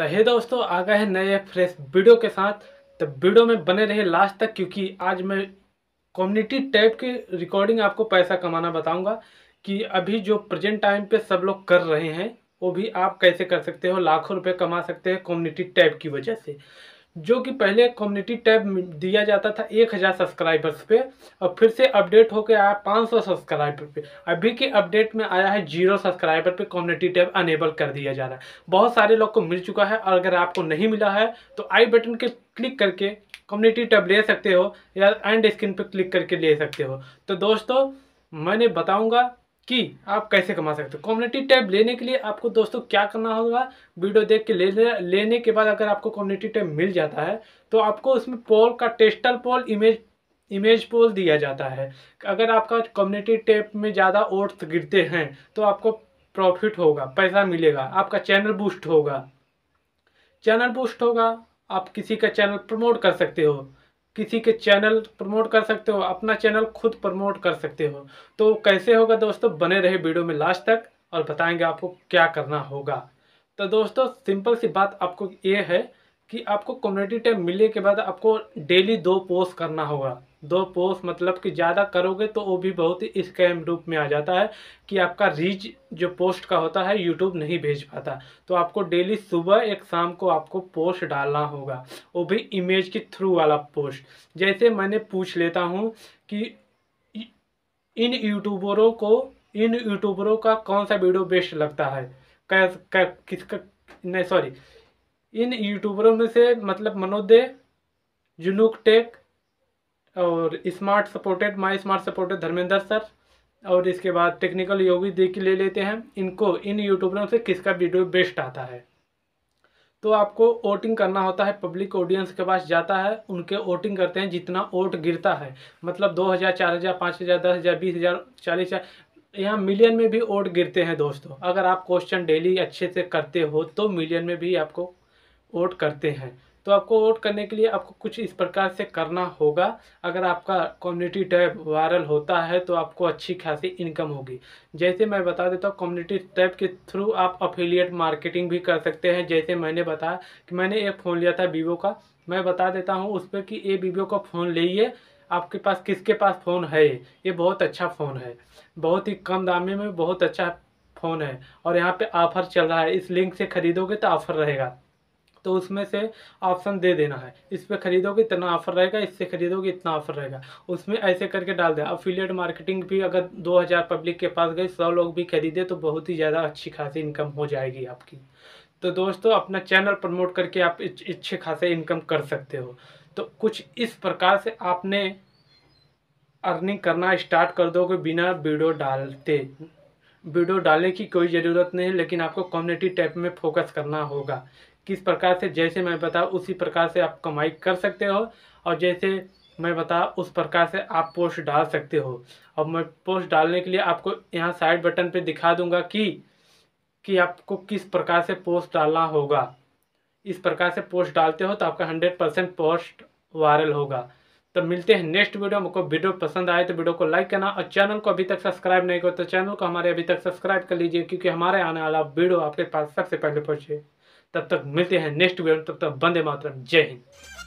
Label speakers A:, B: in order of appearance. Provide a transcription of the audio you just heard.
A: तो हे दोस्तों आ गए हैं नए फ्रेश वीडियो के साथ तो वीडियो में बने रहे लास्ट तक क्योंकि आज मैं कम्युनिटी टैब की रिकॉर्डिंग आपको पैसा कमाना बताऊंगा कि अभी जो प्रेजेंट टाइम पे सब लोग कर रहे हैं वो भी आप कैसे कर सकते हो लाखों रुपए कमा सकते हैं कम्युनिटी टैब की वजह से जो कि पहले कम्युनिटी टैब दिया जाता था एक हज़ार सब्सक्राइबर्स पे और फिर से अपडेट होकर आया पाँच सौ सब्सक्राइबर पे अभी के अपडेट में आया है जीरो सब्सक्राइबर पे कम्युनिटी टैब अनेबल कर दिया जा रहा है बहुत सारे लोग को मिल चुका है और अगर आपको नहीं मिला है तो आई बटन के क्लिक करके कम्युनिटी टैब ले सकते हो या एंड स्क्रीन पर क्लिक करके ले सकते हो तो दोस्तों मैंने बताऊँगा कि आप कैसे कमा सकते हो कम्युनिटी टैब लेने के लिए आपको दोस्तों क्या करना होगा वीडियो देख के ले लेने के बाद अगर आपको कम्युनिटी टैब मिल जाता है तो आपको उसमें पोल का टेस्टल पोल इमेज इमेज पोल दिया जाता है अगर आपका कम्युनिटी टैब में ज़्यादा ओट्स गिरते हैं तो आपको प्रॉफिट होगा पैसा मिलेगा आपका चैनल बूस्ट होगा चैनल बूस्ट होगा आप किसी का चैनल प्रमोट कर सकते हो किसी के चैनल प्रमोट कर सकते हो अपना चैनल खुद प्रमोट कर सकते हो तो कैसे होगा दोस्तों बने रहे वीडियो में लास्ट तक और बताएंगे आपको क्या करना होगा तो दोस्तों सिंपल सी बात आपको ये है कि आपको कम्युनिटी टाइम मिलने के बाद आपको डेली दो पोस्ट करना होगा दो पोस्ट मतलब कि ज़्यादा करोगे तो वो भी बहुत ही स्कैम रूप में आ जाता है कि आपका रीच जो पोस्ट का होता है यूट्यूब नहीं भेज पाता तो आपको डेली सुबह एक शाम को आपको पोस्ट डालना होगा वो भी इमेज के थ्रू वाला पोस्ट जैसे मैंने पूछ लेता हूँ कि इन यूट्यूबरों को इन यूट्यूबरों का कौन सा वीडियो बेस्ट लगता है कै, कै किसका नहीं सॉरी इन यूट्यूबरों में से मतलब मनोदय जुनूक टेक और smart supported my smart supported Dharmendra sir और इसके बाद टेक्निकल योगी देख ले लेते हैं इनको इन यूट्यूबरों से किसका वीडियो बेस्ट आता है तो आपको वोटिंग करना होता है पब्लिक ऑडियंस के पास जाता है उनके वोटिंग करते हैं जितना वोट गिरता है मतलब दो हज़ार चार हज़ार पाँच हज़ार दस हज़ार बीस हज़ार चालीस हज़ार यहाँ मिलियन में भी वोट गिरते हैं दोस्तों अगर आप क्वेश्चन डेली अच्छे से करते हो तो मिलियन में भी आपको वोट करते हैं तो आपको वोट करने के लिए आपको कुछ इस प्रकार से करना होगा अगर आपका कम्युनिटी टैब वायरल होता है तो आपको अच्छी खासी इनकम होगी जैसे मैं बता देता हूँ कम्युनिटी टैब के थ्रू आप अफिलियट मार्केटिंग भी कर सकते हैं जैसे मैंने बताया कि मैंने एक फ़ोन लिया था वीवो का मैं बता देता हूँ उस पर कि ये वीवो का फ़ोन लीजिए आपके पास किसके पास फ़ोन है ये बहुत अच्छा फ़ोन है बहुत ही कम दामे में बहुत अच्छा फ़ोन है और यहाँ पे ऑफ़र चल रहा है इस लिंक से ख़रीदोगे तो ऑफ़र रहेगा तो उसमें से ऑप्शन दे देना है इस पर खरीदोगे इतना ऑफर रहेगा इससे खरीदोगे इतना ऑफर रहेगा उसमें ऐसे करके डाल दें अफिलियट मार्केटिंग भी अगर 2000 पब्लिक के पास गए 100 लोग भी खरीदे तो बहुत ही ज़्यादा अच्छी खासी इनकम हो जाएगी आपकी तो दोस्तों अपना चैनल प्रमोट करके आप अच्छे खासे इनकम कर सकते हो तो कुछ इस प्रकार से आपने अर्निंग करना स्टार्ट कर दोगे बिना वीडियो डालते वीडियो डालने की कोई ज़रूरत नहीं है लेकिन आपको कम्युनिटी टैप में फोकस करना होगा किस प्रकार से जैसे मैं बताऊँ उसी प्रकार से आप कमाई कर सकते हो और जैसे मैं बता उस प्रकार से आप पोस्ट डाल सकते हो और मैं पोस्ट डालने के लिए आपको यहाँ साइड बटन पर दिखा दूँगा कि कि आपको किस प्रकार से पोस्ट डालना होगा इस प्रकार से पोस्ट डालते हो तो आपका हंड्रेड परसेंट पोस्ट वायरल होगा तो मिलते हैं नेक्स्ट वीडियो हमको वीडियो पसंद आए तो वीडियो को लाइक करना और चैनल को अभी तक सब्सक्राइब नहीं करो तो चैनल को हमारे अभी तक सब्सक्राइब कर लीजिए क्योंकि हमारे आने वाला वीडियो आपके पास सबसे पहले पहुंचे तब तक मिलते हैं नेक्स्ट वीडियो तब तक बंदे मातरम जय हिंद